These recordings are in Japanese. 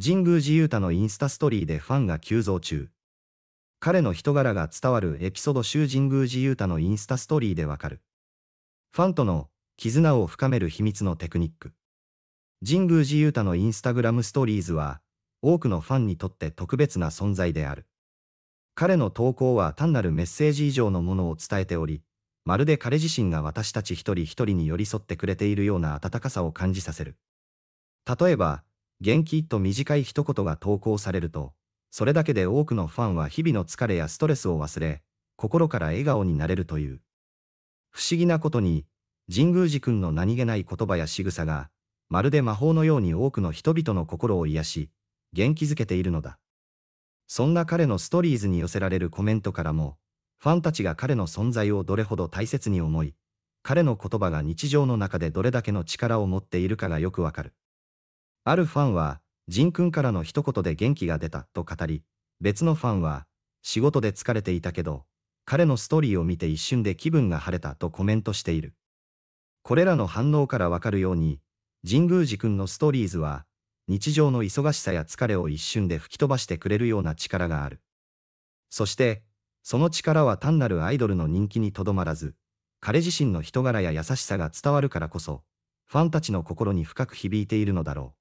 神宮寺勇太のインスタストーリーでファンが急増中。彼の人柄が伝わるエピソード集神宮寺勇太のインスタストーリーでわかる。ファンとの絆を深める秘密のテクニック。神宮寺勇太のインスタグラムストーリーズは、多くのファンにとって特別な存在である。彼の投稿は単なるメッセージ以上のものを伝えており、まるで彼自身が私たち一人一人に寄り添ってくれているような温かさを感じさせる。例えば、元気と短い一言が投稿されると、それだけで多くのファンは日々の疲れやストレスを忘れ、心から笑顔になれるという。不思議なことに、神宮寺君の何気ない言葉や仕草が、まるで魔法のように多くの人々の心を癒し、元気づけているのだ。そんな彼のストーリーズに寄せられるコメントからも、ファンたちが彼の存在をどれほど大切に思い、彼の言葉が日常の中でどれだけの力を持っているかがよくわかる。あるファンは、ジン君からの一言で元気が出たと語り、別のファンは、仕事で疲れていたけど、彼のストーリーを見て一瞬で気分が晴れたとコメントしている。これらの反応からわかるように、神宮寺君のストーリーズは、日常の忙しさや疲れを一瞬で吹き飛ばしてくれるような力がある。そして、その力は単なるアイドルの人気にとどまらず、彼自身の人柄や優しさが伝わるからこそ、ファンたちの心に深く響いているのだろう。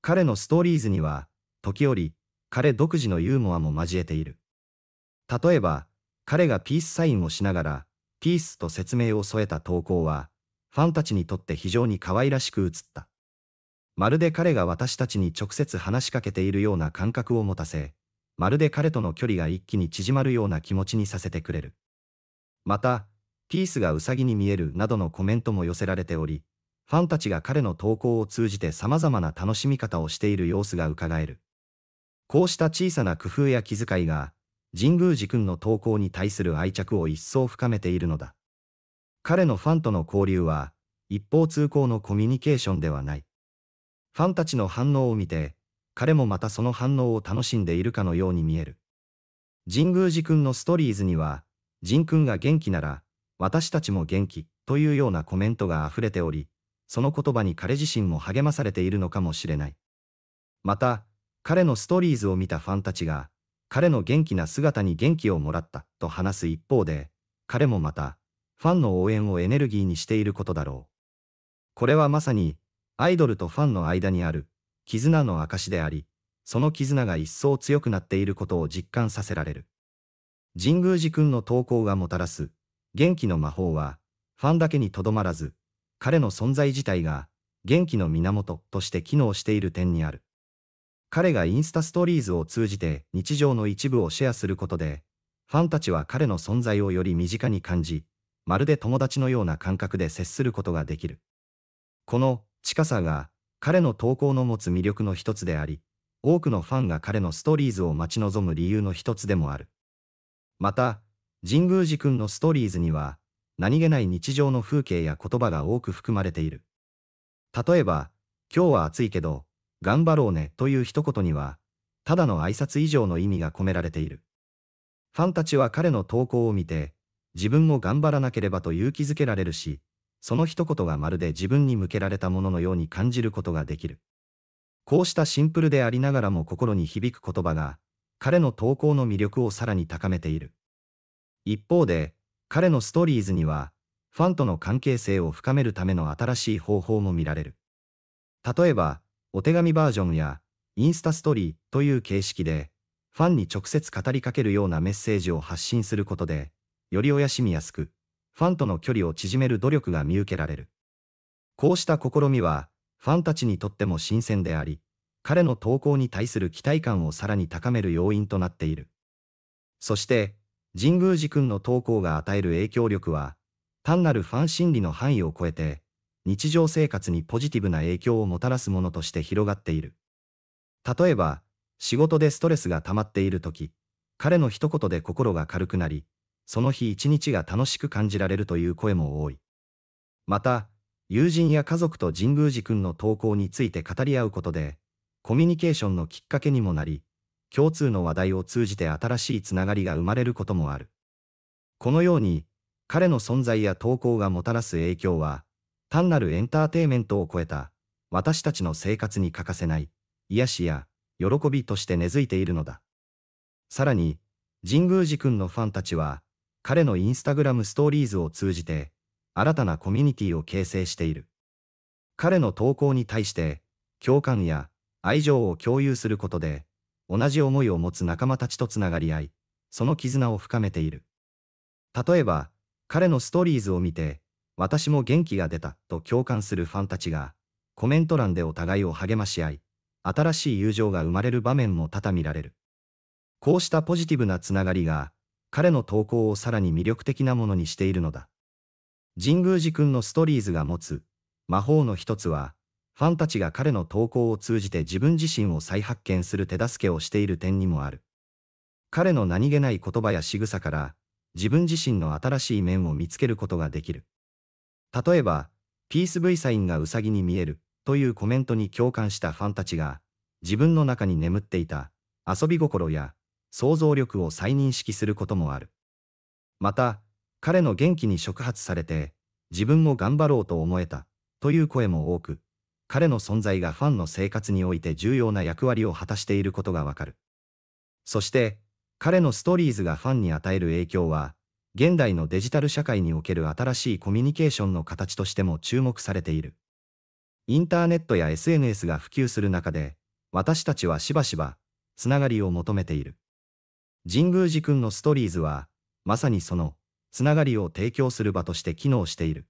彼のストーリーズには、時折、彼独自のユーモアも交えている。例えば、彼がピースサインをしながら、ピースと説明を添えた投稿は、ファンたちにとって非常に可愛らしく映った。まるで彼が私たちに直接話しかけているような感覚を持たせ、まるで彼との距離が一気に縮まるような気持ちにさせてくれる。また、ピースがウサギに見えるなどのコメントも寄せられており、ファンたちが彼の投稿を通じて様々な楽しみ方をしている様子が伺える。こうした小さな工夫や気遣いが、神宮寺君の投稿に対する愛着を一層深めているのだ。彼のファンとの交流は、一方通行のコミュニケーションではない。ファンたちの反応を見て、彼もまたその反応を楽しんでいるかのように見える。神宮寺君のストーリーズには、神君が元気なら、私たちも元気、というようなコメントが溢れており、その言葉に彼自身も励まされているのかもしれない。また、彼のストーリーズを見たファンたちが、彼の元気な姿に元気をもらったと話す一方で、彼もまた、ファンの応援をエネルギーにしていることだろう。これはまさに、アイドルとファンの間にある、絆の証であり、その絆が一層強くなっていることを実感させられる。神宮寺君の投稿がもたらす、元気の魔法は、ファンだけにとどまらず、彼の存在自体が元気の源として機能している点にある。彼がインスタストーリーズを通じて日常の一部をシェアすることで、ファンたちは彼の存在をより身近に感じ、まるで友達のような感覚で接することができる。この近さが彼の投稿の持つ魅力の一つであり、多くのファンが彼のストーリーズを待ち望む理由の一つでもある。また、神宮寺君のストーリーズには、何気ない日常の風景や言葉が多く含まれている。例えば、今日は暑いけど、頑張ろうねという一言には、ただの挨拶以上の意味が込められている。ファンたちは彼の投稿を見て、自分も頑張らなければと勇気づけられるし、その一言がまるで自分に向けられたもののように感じることができる。こうしたシンプルでありながらも心に響く言葉が、彼の投稿の魅力をさらに高めている。一方で、彼のストーリーズには、ファンとの関係性を深めるための新しい方法も見られる。例えば、お手紙バージョンや、インスタストーリーという形式で、ファンに直接語りかけるようなメッセージを発信することで、より親しみやすく、ファンとの距離を縮める努力が見受けられる。こうした試みは、ファンたちにとっても新鮮であり、彼の投稿に対する期待感をさらに高める要因となっている。そして、神宮寺君の投稿が与える影響力は、単なるファン心理の範囲を超えて、日常生活にポジティブな影響をもたらすものとして広がっている。例えば、仕事でストレスが溜まっている時、彼の一言で心が軽くなり、その日一日が楽しく感じられるという声も多い。また、友人や家族と神宮寺君の投稿について語り合うことで、コミュニケーションのきっかけにもなり、共通の話題を通じて新しいつながりが生まれることもある。このように、彼の存在や投稿がもたらす影響は、単なるエンターテイメントを超えた、私たちの生活に欠かせない、癒しや、喜びとして根付いているのだ。さらに、神宮寺君のファンたちは、彼のインスタグラムストーリーズを通じて、新たなコミュニティを形成している。彼の投稿に対して、共感や愛情を共有することで、同じ思いを持つ仲間たちとつながり合い、その絆を深めている。例えば、彼のストーリーズを見て、私も元気が出たと共感するファンたちが、コメント欄でお互いを励まし合い、新しい友情が生まれる場面も多々見られる。こうしたポジティブなつながりが、彼の投稿をさらに魅力的なものにしているのだ。神宮寺君のストーリーズが持つ魔法の一つは、ファンたちが彼の投稿を通じて自分自身を再発見する手助けをしている点にもある。彼の何気ない言葉や仕草から、自分自身の新しい面を見つけることができる。例えば、ピース V サインがウサギに見えるというコメントに共感したファンたちが、自分の中に眠っていた遊び心や想像力を再認識することもある。また、彼の元気に触発されて、自分も頑張ろうと思えたという声も多く、彼の存在がファンの生活において重要な役割を果たしていることがわかる。そして、彼のストーリーズがファンに与える影響は、現代のデジタル社会における新しいコミュニケーションの形としても注目されている。インターネットや SNS が普及する中で、私たちはしばしば、つながりを求めている。神宮寺君のストーリーズは、まさにその、つながりを提供する場として機能している。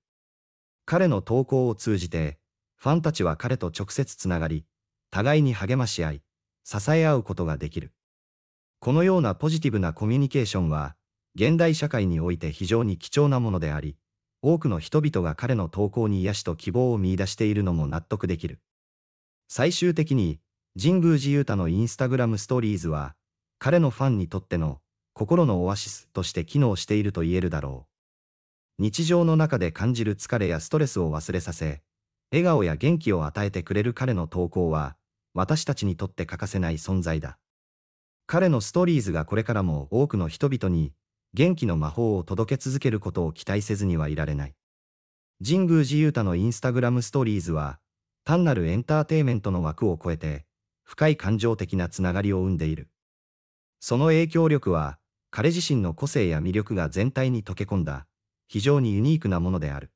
彼の投稿を通じて、ファンたちは彼と直接つながり、互いに励まし合い、支え合うことができる。このようなポジティブなコミュニケーションは、現代社会において非常に貴重なものであり、多くの人々が彼の投稿に癒しと希望を見出しているのも納得できる。最終的に、神宮寺雄太のインスタグラムストーリーズは、彼のファンにとっての心のオアシスとして機能していると言えるだろう。日常の中で感じる疲れやストレスを忘れさせ、笑顔や元気を与えてくれる彼の投稿は、私たちにとって欠かせない存在だ。彼のストーリーズがこれからも多くの人々に、元気の魔法を届け続けることを期待せずにはいられない。神宮寺勇太のインスタグラムストーリーズは、単なるエンターテイメントの枠を超えて、深い感情的なつながりを生んでいる。その影響力は、彼自身の個性や魅力が全体に溶け込んだ、非常にユニークなものである。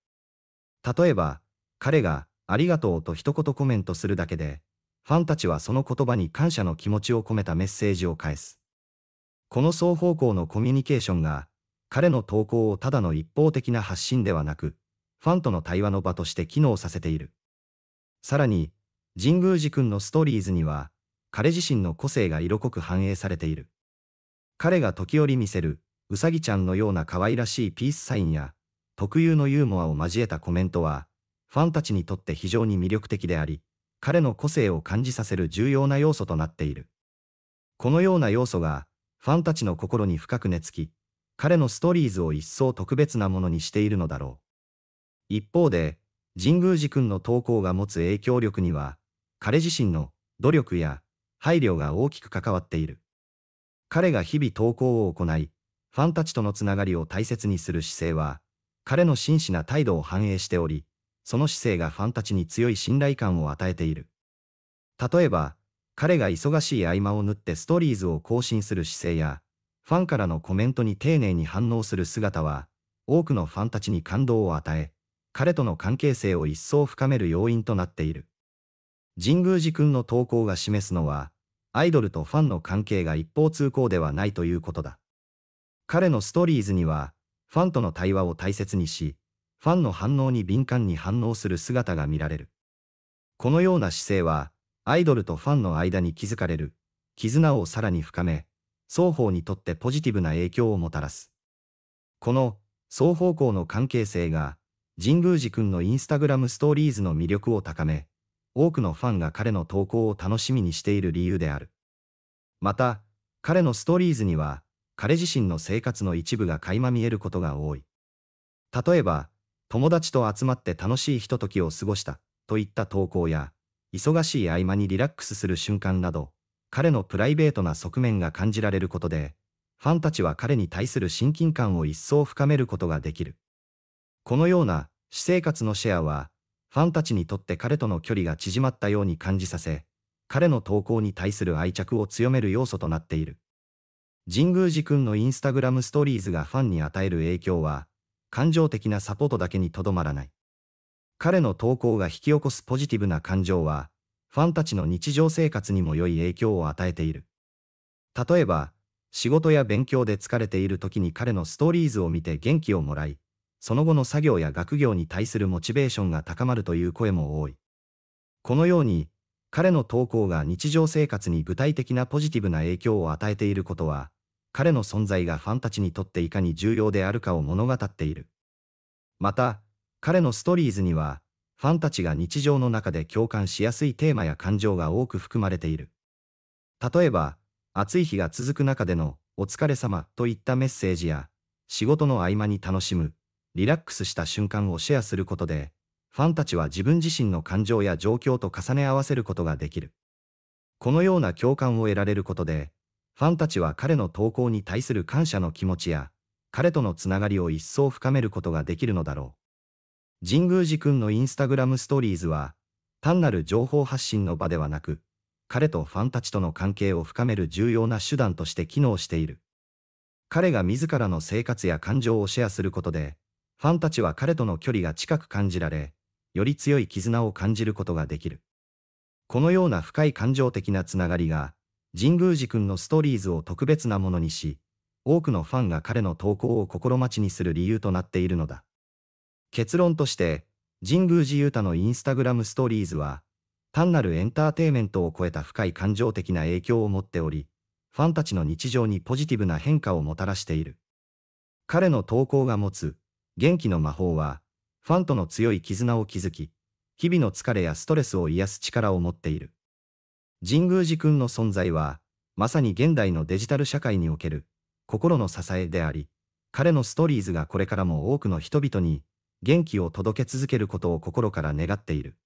例えば、彼が、ありがとうと一言コメントするだけで、ファンたちはその言葉に感謝の気持ちを込めたメッセージを返す。この双方向のコミュニケーションが、彼の投稿をただの一方的な発信ではなく、ファンとの対話の場として機能させている。さらに、神宮寺君のストーリーズには、彼自身の個性が色濃く反映されている。彼が時折見せる、うさぎちゃんのような可愛らしいピースサインや、特有のユーモアを交えたコメントは、ファンたちにとって非常に魅力的であり、彼の個性を感じさせる重要な要素となっている。このような要素が、ファンたちの心に深く根付き、彼のストーリーズを一層特別なものにしているのだろう。一方で、神宮寺君の投稿が持つ影響力には、彼自身の努力や配慮が大きく関わっている。彼が日々投稿を行い、ファンたちとのつながりを大切にする姿勢は、彼の真摯な態度を反映しており、その姿勢がファンたちに強い信頼感を与えている。例えば、彼が忙しい合間を縫ってストーリーズを更新する姿勢や、ファンからのコメントに丁寧に反応する姿は、多くのファンたちに感動を与え、彼との関係性を一層深める要因となっている。神宮寺君の投稿が示すのは、アイドルとファンの関係が一方通行ではないということだ。彼のストーリーズには、ファンとの対話を大切にし、ファンの反応に敏感に反応する姿が見られる。このような姿勢は、アイドルとファンの間に築かれる、絆をさらに深め、双方にとってポジティブな影響をもたらす。この、双方向の関係性が、神宮寺くんのインスタグラムストーリーズの魅力を高め、多くのファンが彼の投稿を楽しみにしている理由である。また、彼のストーリーズには、彼自身の生活の一部が垣間見えることが多い。例えば、友達と集まって楽しいひとときを過ごした、といった投稿や、忙しい合間にリラックスする瞬間など、彼のプライベートな側面が感じられることで、ファンたちは彼に対する親近感を一層深めることができる。このような、私生活のシェアは、ファンたちにとって彼との距離が縮まったように感じさせ、彼の投稿に対する愛着を強める要素となっている。神宮寺君のインスタグラムストーリーズがファンに与える影響は、感情的なサポートだけにとどまらない。彼の投稿が引き起こすポジティブな感情は、ファンたちの日常生活にも良い影響を与えている。例えば、仕事や勉強で疲れている時に彼のストーリーズを見て元気をもらい、その後の作業や学業に対するモチベーションが高まるという声も多い。このように、彼の投稿が日常生活に具体的なポジティブな影響を与えていることは、彼の存在がファンたちにとっていかに重要であるかを物語っている。また、彼のストーリーズには、ファンたちが日常の中で共感しやすいテーマや感情が多く含まれている。例えば、暑い日が続く中でのお疲れ様といったメッセージや、仕事の合間に楽しむ、リラックスした瞬間をシェアすることで、ファンたちは自分自身の感情や状況と重ね合わせることができる。このような共感を得られることで、ファンたちは彼の投稿に対する感謝の気持ちや、彼とのつながりを一層深めることができるのだろう。神宮寺君のインスタグラムストーリーズは、単なる情報発信の場ではなく、彼とファンたちとの関係を深める重要な手段として機能している。彼が自らの生活や感情をシェアすることで、ファンたちは彼との距離が近く感じられ、より強い絆を感じることができる。このような深い感情的なつながりが、神宮寺くんのストーリーズを特別なものにし、多くのファンが彼の投稿を心待ちにする理由となっているのだ。結論として、神宮寺勇太のインスタグラムストーリーズは、単なるエンターテイメントを超えた深い感情的な影響を持っており、ファンたちの日常にポジティブな変化をもたらしている。彼の投稿が持つ、元気の魔法は、ファンとの強い絆を築き、日々の疲れやストレスを癒す力を持っている。神宮寺君の存在は、まさに現代のデジタル社会における心の支えであり、彼のストーリーズがこれからも多くの人々に元気を届け続けることを心から願っている。